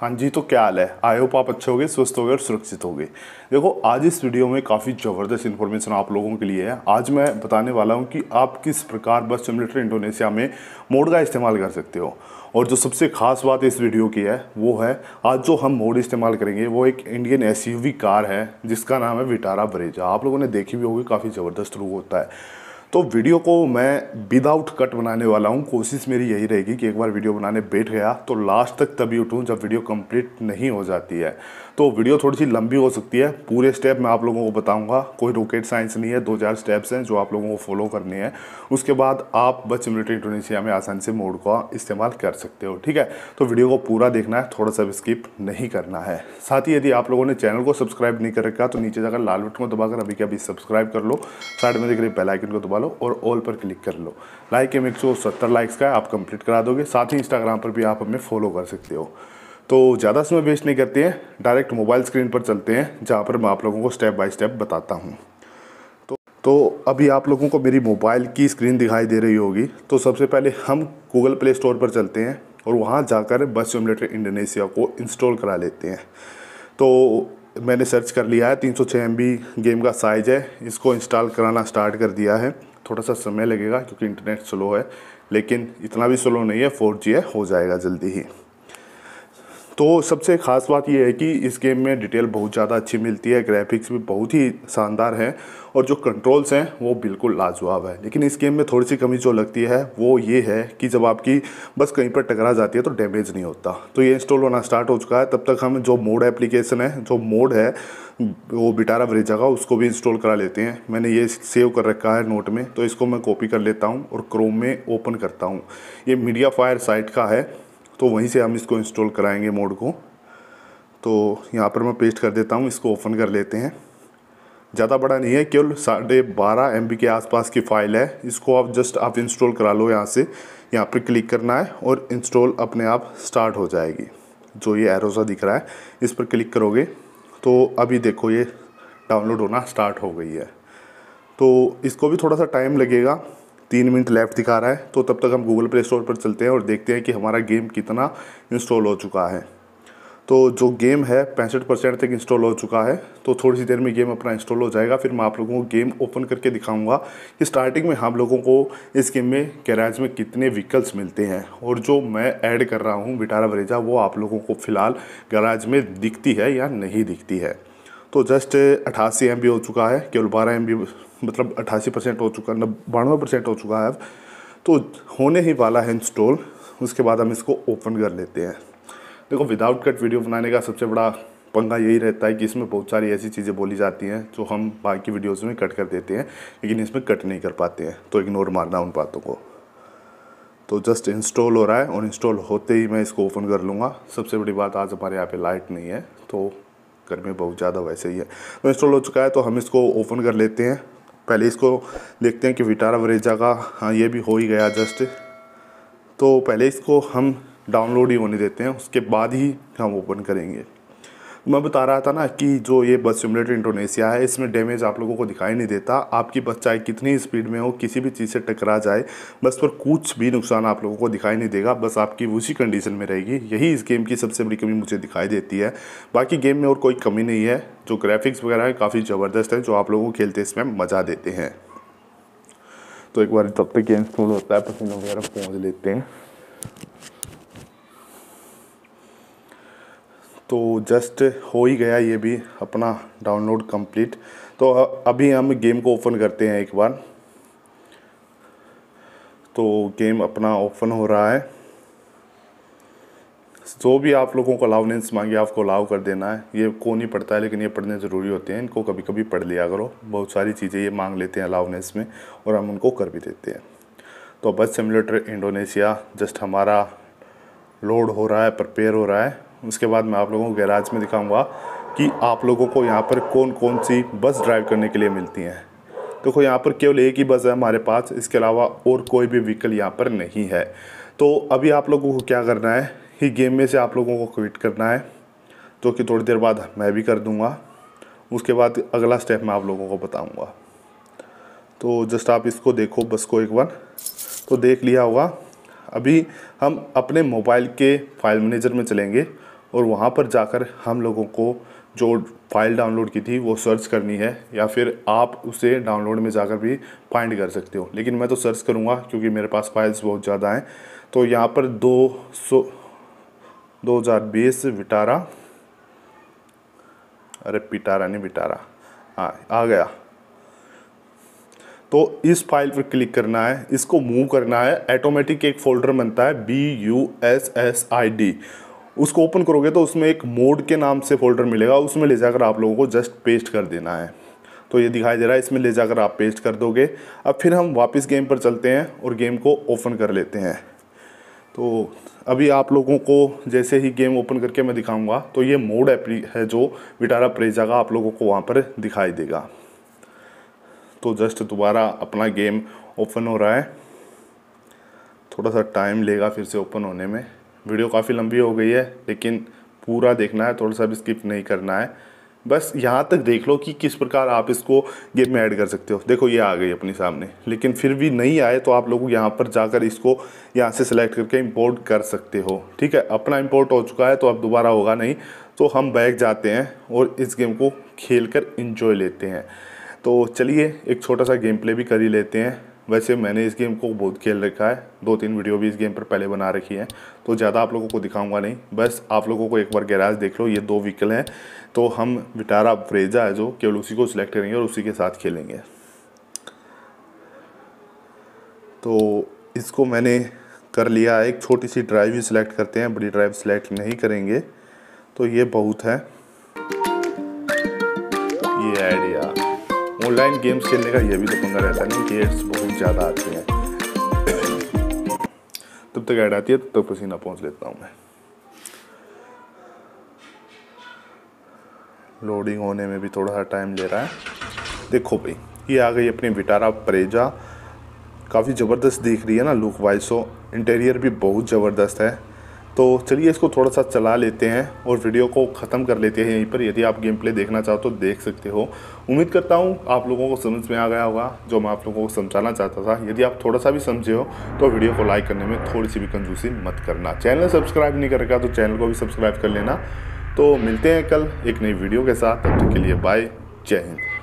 हाँ जी तो क्या हाल है आई होप आप अच्छे गए स्वस्थ गए और सुरक्षित गए देखो आज इस वीडियो में काफ़ी ज़बरदस्त इन्फॉर्मेशन आप लोगों के लिए है आज मैं बताने वाला हूँ कि आप किस प्रकार बस सिमुलेटर इंडोनेशिया में मोड का इस्तेमाल कर सकते हो और जो सबसे खास बात इस वीडियो की है वो है आज जो हम मोड इस्तेमाल करेंगे वो एक इंडियन एस कार है जिसका नाम है विटारा ब्रेजा आप लोगों ने देखी भी होगी काफ़ी ज़बरदस्त रूप होता है तो वीडियो को मैं विदाउट कट बनाने वाला हूँ कोशिश मेरी यही रहेगी कि एक बार वीडियो बनाने बैठ गया तो लास्ट तक तभी उठूँ जब वीडियो कंप्लीट नहीं हो जाती है तो वीडियो थोड़ी सी लंबी हो सकती है पूरे स्टेप मैं आप लोगों को बताऊँगा कोई रॉकेट साइंस नहीं है दो चार स्टेप्स हैं जो आप लोगों को फॉलो करनी है उसके बाद आप बच मिलिट्री इंडोनेशिया में आसानी से मोड का इस्तेमाल कर सकते हो ठीक है तो वीडियो को पूरा देखना है थोड़ा सा स्किप नहीं करना है साथ ही यदि आप लोगों ने चैनल को सब्सक्राइब नहीं कर रखा तो नीचे जाकर लाल बटन को दबाकर अभी के अभी सब्सक्राइब कर लो साइड में देख रहे बेलाइकन को दबा दबा और ऑल पर क्लिक कर लो लाइक एम एक लाइक्स का है आप कंप्लीट करा दोगे साथ ही इंस्टाग्राम पर भी आप हमें फॉलो कर सकते हो तो ज़्यादा समय वेस्ट नहीं करते हैं डायरेक्ट मोबाइल स्क्रीन पर चलते हैं जहाँ पर मैं आप लोगों को स्टेप बाय स्टेप बताता हूँ तो तो अभी आप लोगों को मेरी मोबाइल की स्क्रीन दिखाई दे रही होगी तो सबसे पहले हम गूगल प्ले स्टोर पर चलते हैं और वहाँ जाकर बस सिमुलेटर इंडोनेशिया को इंस्टॉल करा लेते हैं तो मैंने सर्च कर लिया है तीन सौ गेम का साइज़ है इसको इंस्टॉल कराना स्टार्ट कर दिया है थोड़ा सा समय लगेगा क्योंकि इंटरनेट स्लो है लेकिन इतना भी स्लो नहीं है फोर है हो जाएगा जल्दी ही तो सबसे ख़ास बात यह है कि इस गेम में डिटेल बहुत ज़्यादा अच्छी मिलती है ग्राफिक्स भी बहुत ही शानदार हैं और जो कंट्रोल्स हैं वो बिल्कुल लाजवाब है लेकिन इस गेम में थोड़ी सी कमी जो लगती है वो ये है कि जब आपकी बस कहीं पर टकरा जाती है तो डैमेज नहीं होता तो ये इंस्टॉल होना स्टार्ट हो चुका है तब तक हम जो मोड एप्लीकेशन है जो मोड है वो बिटारा ब्रेजा का उसको भी इंस्टॉल करा लेते हैं मैंने ये सेव कर रखा है नोट में तो इसको मैं कॉपी कर लेता हूँ और क्रोम में ओपन करता हूँ ये मीडिया फायर साइट का है तो वहीं से हम इसको इंस्टॉल कराएंगे मोड को तो यहाँ पर मैं पेस्ट कर देता हूँ इसको ओपन कर लेते हैं ज़्यादा बड़ा नहीं है केवल साढ़े बारह एम के आसपास की फ़ाइल है इसको आप जस्ट आप इंस्टॉल करा लो यहाँ से यहाँ पर क्लिक करना है और इंस्टॉल अपने आप स्टार्ट हो जाएगी जो ये एरोसा दिख रहा है इस पर क्लिक करोगे तो अभी देखो ये डाउनलोड होना स्टार्ट हो गई है तो इसको भी थोड़ा सा टाइम लगेगा तीन मिनट लेफ्ट दिखा रहा है तो तब तक हम गूगल प्ले स्टोर पर चलते हैं और देखते हैं कि हमारा गेम कितना इंस्टॉल हो चुका है तो जो गेम है पैंसठ परसेंट तक इंस्टॉल हो चुका है तो थोड़ी सी देर में गेम अपना इंस्टॉल हो जाएगा फिर मैं आप लोगों को गेम ओपन करके दिखाऊंगा कि स्टार्टिंग में हम लोगों को इस गेम में गैराज में कितने व्हीकल्स मिलते हैं और जो मैं ऐड कर रहा हूँ विटारा वरेजा वो आप लोगों को फ़िलहाल गैराज में दिखती है या नहीं दिखती है तो जस्ट अट्ठासी एम हो चुका है केवल बारह एम मतलब अट्ठासी परसेंट हो चुका है बानवे परसेंट हो चुका है तो होने ही वाला है इंस्टॉल उसके बाद हम इसको ओपन कर लेते हैं देखो विदाउट कट वीडियो बनाने का सबसे बड़ा पंगा यही रहता है कि इसमें बहुत सारी ऐसी चीज़ें बोली जाती हैं जो हम बाकी वीडियोस में कट कर देते हैं लेकिन इसमें कट नहीं कर पाते हैं तो इग्नोर मारना उन बातों को तो जस्ट इंस्टॉल हो रहा है और इंस्टॉल होते ही मैं इसको ओपन कर लूँगा सबसे बड़ी बात आज हमारे यहाँ पे लाइट नहीं है तो गर्मी बहुत ज़्यादा वैसे ही है तो इंस्टॉल हो चुका है तो हम इसको ओपन कर लेते हैं पहले इसको देखते हैं कि विटारा वरेजा का हाँ ये भी हो ही गया जस्ट तो पहले इसको हम डाउनलोड ही होने देते हैं उसके बाद ही हम ओपन करेंगे मैं बता रहा था ना कि जो ये बस सिमुलेटर इंडोनेशिया है इसमें डैमेज आप लोगों को दिखाई नहीं देता आपकी बस चाहे कितनी स्पीड में हो किसी भी चीज़ से टकरा जाए बस पर कुछ भी नुकसान आप लोगों को दिखाई नहीं देगा बस आपकी उसी कंडीशन में रहेगी यही इस गेम की सबसे बड़ी कमी मुझे दिखाई देती है बाकी गेम में और कोई कमी नहीं है जो ग्राफिक्स वगैरह है काफ़ी ज़बरदस्त है जो आप लोगों को खेलते इसमें मज़ा देते हैं तो एक बार तब तक गेम स्कूल होता है पसंद वगैरह पहुँच लेते हैं तो जस्ट हो ही गया ये भी अपना डाउनलोड कंप्लीट तो अभी हम गेम को ओपन करते हैं एक बार तो गेम अपना ओपन हो रहा है जो भी आप लोगों को अलाउनेंस मांगे आपको अलाउ कर देना है ये को नहीं पढ़ता है लेकिन ये पढ़ने ज़रूरी होते हैं इनको कभी कभी पढ़ लिया करो बहुत सारी चीज़ें ये मांग लेते हैं अलाउनेंस में और हम उनको कर भी देते हैं तो बस सिमुलेटर इंडोनेशिया जस्ट हमारा लोड हो रहा है प्रपेयर हो रहा है उसके बाद मैं आप लोगों को गैराज में दिखाऊंगा कि आप लोगों को यहाँ पर कौन कौन सी बस ड्राइव करने के लिए मिलती हैं देखो यहाँ पर केवल एक ही बस है हमारे पास इसके अलावा और कोई भी व्हीकल यहाँ पर नहीं है तो अभी आप लोगों को क्या करना है ही गेम में से आप लोगों को क्विट करना है जो कि थोड़ी देर बाद मैं भी कर दूँगा उसके बाद अगला स्टेप मैं आप लोगों को बताऊँगा तो जस्ट आप इसको देखो बस को एक बार तो देख लिया होगा अभी हम अपने मोबाइल के फाइल मैनेजर में चलेंगे और वहाँ पर जाकर हम लोगों को जो फाइल डाउनलोड की थी वो सर्च करनी है या फिर आप उसे डाउनलोड में जाकर भी फाइंड कर सकते हो लेकिन मैं तो सर्च करूँगा क्योंकि मेरे पास फाइल्स बहुत ज़्यादा हैं तो यहाँ पर दो सौ दो हज़ार बीस विटारा अरे पिटारा नहीं विटारा हाँ आ गया तो इस फाइल पर क्लिक करना है इसको मूव करना है ऑटोमेटिक एक फोल्डर बनता है B U S S I D उसको ओपन करोगे तो उसमें एक मोड के नाम से फोल्डर मिलेगा उसमें ले जाकर आप लोगों को जस्ट पेस्ट कर देना है तो ये दिखाई दे रहा है इसमें ले जाकर आप पेस्ट कर दोगे अब फिर हम वापस गेम पर चलते हैं और गेम को ओपन कर लेते हैं तो अभी आप लोगों को जैसे ही गेम ओपन करके मैं दिखाऊंगा तो ये मोड एप्ली है जो विटारा प्रेजा का आप लोगों को वहाँ पर दिखाई देगा तो जस्ट दोबारा अपना गेम ओपन हो रहा है थोड़ा सा टाइम लेगा फिर से ओपन होने में वीडियो काफ़ी लंबी हो गई है लेकिन पूरा देखना है थोड़ा सा भी स्किप नहीं करना है बस यहाँ तक देख लो कि किस प्रकार आप इसको गेम में ऐड कर सकते हो देखो ये आ गई अपने सामने लेकिन फिर भी नहीं आए तो आप लोग यहाँ पर जाकर इसको यहाँ से सिलेक्ट करके इंपोर्ट कर सकते हो ठीक है अपना इंपोर्ट हो चुका है तो अब दोबारा होगा नहीं तो हम बैग जाते हैं और इस गेम को खेल कर लेते हैं तो चलिए एक छोटा सा गेम प्ले भी कर ही लेते हैं वैसे मैंने इस गेम को बहुत खेल रखा है दो तीन वीडियो भी इस गेम पर पहले बना रखी है तो ज़्यादा आप लोगों को दिखाऊंगा नहीं बस आप लोगों को एक बार गैराज देख लो ये दो व्हीकल हैं तो हम विटारा फ्रेजा है जो केवल उसी को सिलेक्ट करेंगे और उसी के साथ खेलेंगे तो इसको मैंने कर लिया एक छोटी सी ड्राइव ही सिलेक्ट करते हैं बड़ी ड्राइव सिलेक्ट नहीं करेंगे तो ये बहुत है ये आइडिया ऑनलाइन गेम्स खेलने का यह भी तो पंगा रहता है ना बहुत ज़्यादा आते हैं तब तक ऐड आती है तब तक पसीना पहुँच लेता हूँ मैं लोडिंग होने में भी थोड़ा सा टाइम ले रहा है देखो भाई ये आ गई अपनी विटारा परेजा काफ़ी ज़बरदस्त दिख रही है ना लुक वाइज सो इंटीरियर भी बहुत ज़बरदस्त है तो चलिए इसको थोड़ा सा चला लेते हैं और वीडियो को ख़त्म कर लेते हैं यहीं पर यदि आप गेम प्ले देखना चाहो तो देख सकते हो उम्मीद करता हूँ आप लोगों को समझ में आ गया होगा जो मैं आप लोगों को समझाना चाहता था यदि आप थोड़ा सा भी समझे हो तो वीडियो को लाइक करने में थोड़ी सी भी कंजूसी मत करना चैनल सब्सक्राइब नहीं कर रखा तो चैनल को भी सब्सक्राइब कर लेना तो मिलते हैं कल एक नई वीडियो के साथ तब तक के लिए बाय जय हिंद